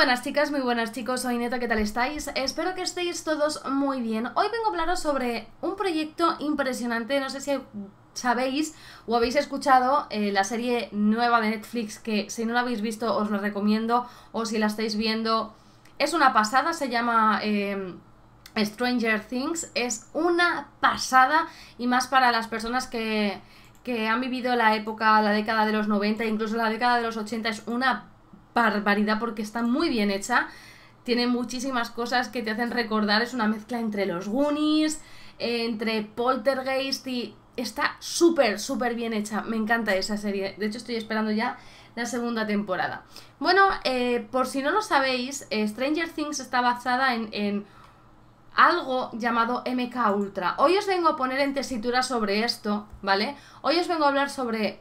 buenas chicas, muy buenas chicos, soy Neta, ¿qué tal estáis? Espero que estéis todos muy bien. Hoy vengo a hablaros sobre un proyecto impresionante, no sé si sabéis o habéis escuchado eh, la serie nueva de Netflix que si no la habéis visto os la recomiendo o si la estáis viendo es una pasada, se llama... Eh, Stranger Things es una pasada y más para las personas que, que han vivido la época, la década de los 90, incluso la década de los 80, es una barbaridad porque está muy bien hecha. Tiene muchísimas cosas que te hacen recordar. Es una mezcla entre los Goonies, eh, entre Poltergeist y... Está súper, súper bien hecha. Me encanta esa serie. De hecho, estoy esperando ya la segunda temporada. Bueno, eh, por si no lo sabéis, eh, Stranger Things está basada en, en algo llamado MK Ultra. Hoy os vengo a poner en tesitura sobre esto, ¿vale? Hoy os vengo a hablar sobre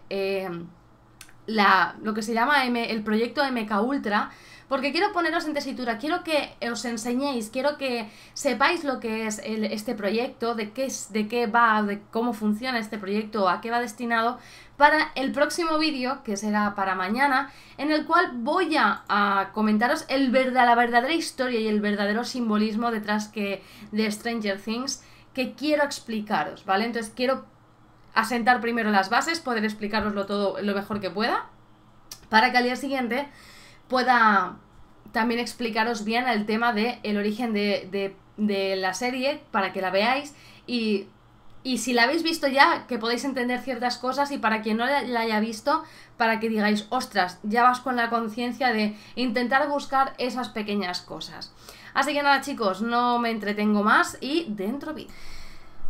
lo que se llama el proyecto MK Ultra, porque quiero poneros en tesitura, quiero que os enseñéis, quiero que sepáis lo que es este proyecto, de qué, es, de qué va, de cómo funciona este proyecto, a qué va destinado, para el próximo vídeo, que será para mañana, en el cual voy a, comentaros el la verdadera historia y el verdadero simbolismo detrás que, de Stranger Things que quiero explicaros, ¿vale? Entonces quiero asentar primero las bases, poder explicaroslo todo lo mejor que pueda, para que al día siguiente pueda también explicaros bien el tema del el origen de, de, la serie, para que la veáis y, y, si la habéis visto ya, que podéis entender ciertas cosas y para quien no la, haya visto, para que digáis, ostras, ya vas con la conciencia de intentar buscar esas pequeñas cosas. Así que nada chicos, no me entretengo más y dentro vi...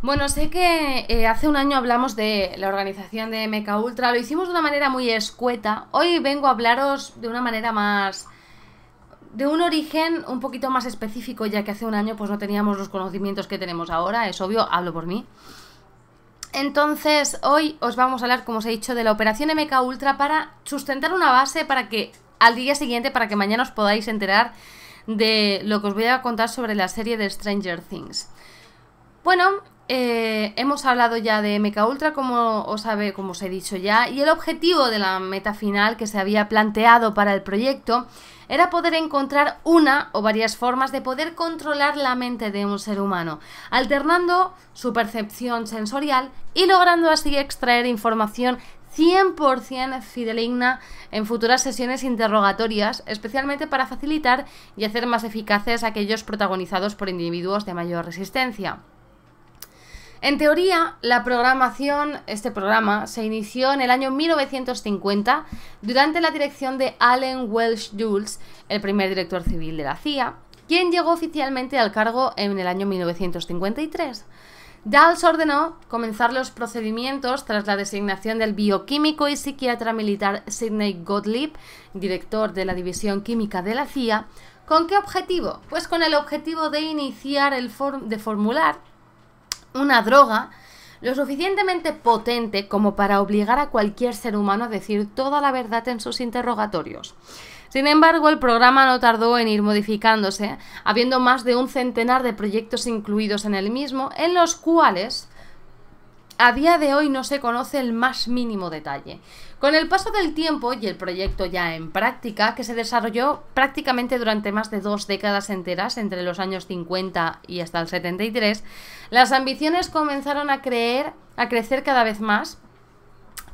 Bueno, sé que eh, hace un año hablamos de la organización de Meca Ultra, lo hicimos de una manera muy escueta. Hoy vengo a hablaros de una manera más. de un origen un poquito más específico, ya que hace un año pues no teníamos los conocimientos que tenemos ahora, es obvio, hablo por mí. Entonces, hoy os vamos a hablar, como os he dicho, de la operación MK Ultra para sustentar una base para que al día siguiente, para que mañana os podáis enterar de lo que os voy a contar sobre la serie de Stranger Things. Bueno, eh, hemos hablado ya de MKUltra Ultra, como os, como os he dicho ya, y el objetivo de la meta final que se había planteado para el proyecto era poder encontrar una o varias formas de poder controlar la mente de un ser humano, alternando su percepción sensorial y logrando así extraer información 100% fideligna en futuras sesiones interrogatorias, especialmente para facilitar y hacer más eficaces aquellos protagonizados por individuos de mayor resistencia. En teoría, la programación, este programa, se inició en el año 1950 durante la dirección de Allen Welsh Jules, el primer director civil de la CIA, quien llegó oficialmente al cargo en el año 1953. Dals ordenó comenzar los procedimientos tras la designación del bioquímico y psiquiatra militar Sidney Gottlieb, director de la División Química de la CIA. ¿Con qué objetivo? Pues con el objetivo de iniciar el de formular una droga lo suficientemente potente como para obligar a cualquier ser humano a decir toda la verdad en sus interrogatorios. Sin embargo, el programa no tardó en ir modificándose, habiendo más de un centenar de proyectos incluidos en el mismo, en los cuales a día de hoy no se conoce el más mínimo detalle. Con el paso del tiempo y el proyecto ya en práctica, que se desarrolló prácticamente durante más de dos décadas enteras, entre los años 50 y hasta el 73, las ambiciones comenzaron a, creer, a crecer cada vez más,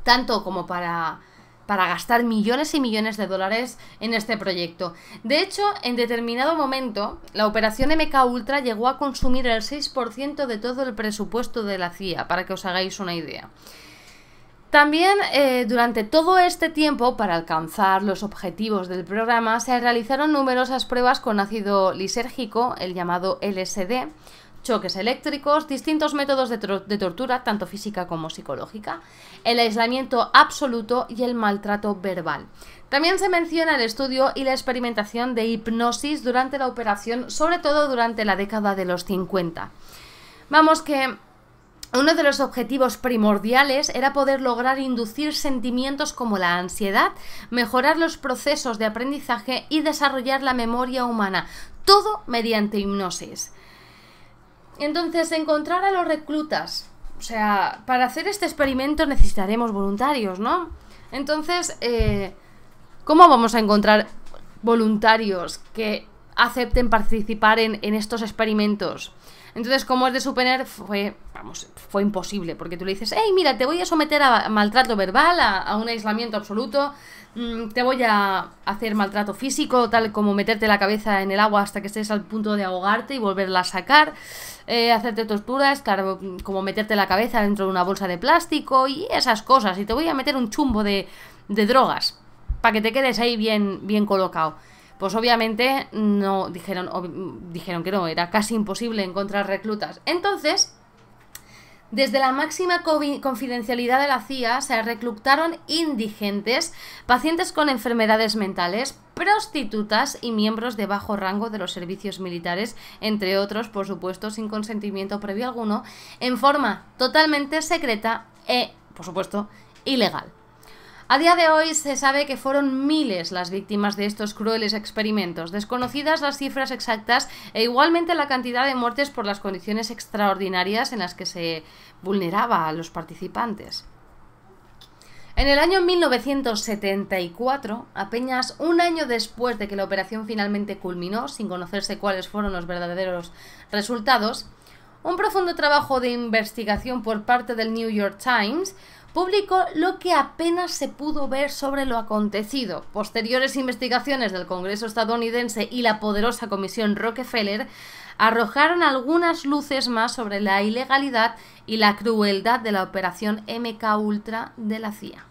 tanto como para para gastar millones y millones de dólares en este proyecto. De hecho, en determinado momento, la operación MK Ultra llegó a consumir el 6% de todo el presupuesto de la CIA, para que os hagáis una idea. También eh, durante todo este tiempo, para alcanzar los objetivos del programa, se realizaron numerosas pruebas con ácido lisérgico, el llamado LSD, choques eléctricos, distintos métodos de, tortura, tanto física como psicológica, el aislamiento absoluto y el maltrato verbal. También se menciona el estudio y la experimentación de hipnosis durante la operación, sobre todo durante la década de los 50. Vamos que uno de los objetivos primordiales era poder lograr inducir sentimientos como la ansiedad, mejorar los procesos de aprendizaje y desarrollar la memoria humana, todo mediante hipnosis. Entonces, encontrar a los reclutas. O sea, para hacer este experimento necesitaremos voluntarios, ¿no? Entonces, eh, ¿cómo vamos a encontrar voluntarios que acepten participar en, estos experimentos. Entonces, como es de suponer, fue, vamos, fue imposible, porque tú le dices, hey, mira, te voy a someter a maltrato verbal, a, un aislamiento absoluto, mm, te voy a hacer maltrato físico, tal como meterte la cabeza en el agua hasta que estés al punto de ahogarte y volverla a sacar, eh, hacerte torturas, claro, como meterte la cabeza dentro de una bolsa de plástico y esas cosas, y te voy a meter un chumbo de, de drogas, para que te quedes ahí bien, bien colocado. Pues obviamente no dijeron, dijeron que no, era casi imposible encontrar reclutas. Entonces, desde la máxima confidencialidad de la CIA se reclutaron indigentes, pacientes con enfermedades mentales, prostitutas y miembros de bajo rango de los servicios militares, entre otros, por supuesto, sin consentimiento previo alguno, en forma totalmente secreta e, por supuesto, ilegal. A día de hoy se sabe que fueron miles las víctimas de estos crueles experimentos, desconocidas las cifras exactas e igualmente la cantidad de muertes por las condiciones extraordinarias en las que se vulneraba a los participantes. En el año 1974, apenas un año después de que la operación finalmente culminó, sin conocerse cuáles fueron los verdaderos resultados, un profundo trabajo de investigación por parte del New York Times publicó lo que apenas se pudo ver sobre lo acontecido. Posteriores investigaciones del Congreso estadounidense y la poderosa Comisión Rockefeller arrojaron algunas luces más sobre la ilegalidad y la crueldad de la operación MK Ultra de la CIA.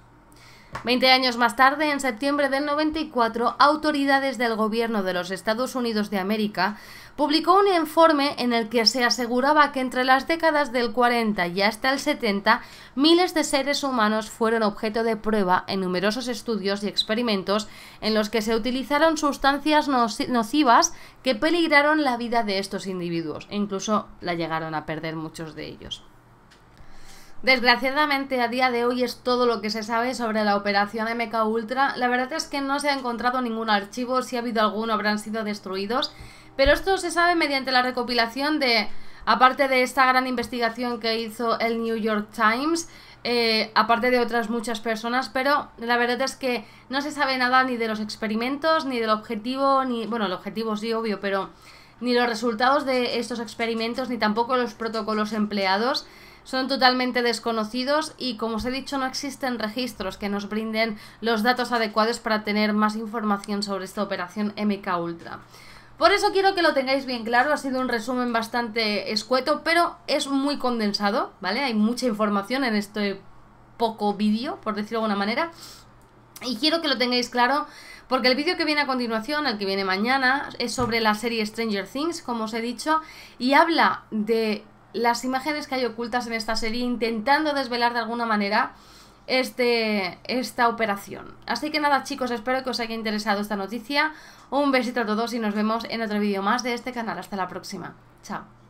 Veinte años más tarde, en septiembre del 94, autoridades del gobierno de los Estados Unidos de América publicó un informe en el que se aseguraba que entre las décadas del 40 y hasta el 70, miles de seres humanos fueron objeto de prueba en numerosos estudios y experimentos en los que se utilizaron sustancias nocivas que peligraron la vida de estos individuos e incluso la llegaron a perder muchos de ellos. Desgraciadamente a día de hoy es todo lo que se sabe sobre la operación MK Ultra. La verdad es que no se ha encontrado ningún archivo, si ha habido alguno habrán sido destruidos, pero esto se sabe mediante la recopilación de, aparte de esta gran investigación que hizo el New York Times, eh, aparte de otras muchas personas, pero la verdad es que no se sabe nada ni de los experimentos, ni del objetivo, ni, bueno, el objetivo sí, obvio, pero ni los resultados de estos experimentos, ni tampoco los protocolos empleados son totalmente desconocidos y como os he dicho no existen registros que nos brinden los datos adecuados para tener más información sobre esta operación MK Ultra. Por eso quiero que lo tengáis bien claro, ha sido un resumen bastante escueto, pero es muy condensado, ¿vale? Hay mucha información en este poco vídeo, por decirlo de alguna manera, y quiero que lo tengáis claro porque el vídeo que viene a continuación, el que viene mañana, es sobre la serie Stranger Things, como os he dicho, y habla de las imágenes que hay ocultas en esta serie intentando desvelar de alguna manera este, esta operación. Así que nada chicos, espero que os haya interesado esta noticia. Un besito a todos y nos vemos en otro vídeo más de este canal. Hasta la próxima. Chao.